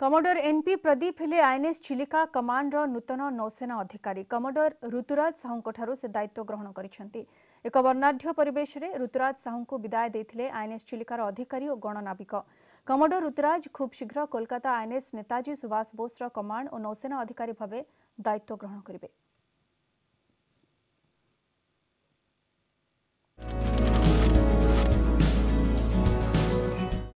commodore NP Pradeep INS Chilika command र नूतन नौसेना अधिकारी कमोडर ऋतुराज से दायित्व ग्रहण एक परिवेश रे ऋतुराज साहु विदय आइएनएस अधिकारी ओ गणनाविक कमोडर ऋतुराज शीघ्र कोलकाता आइएनएस नेताजी सुभाष बोष र कमाण्ड नौसेना अधिकारी दायित्व ग्रहण गरे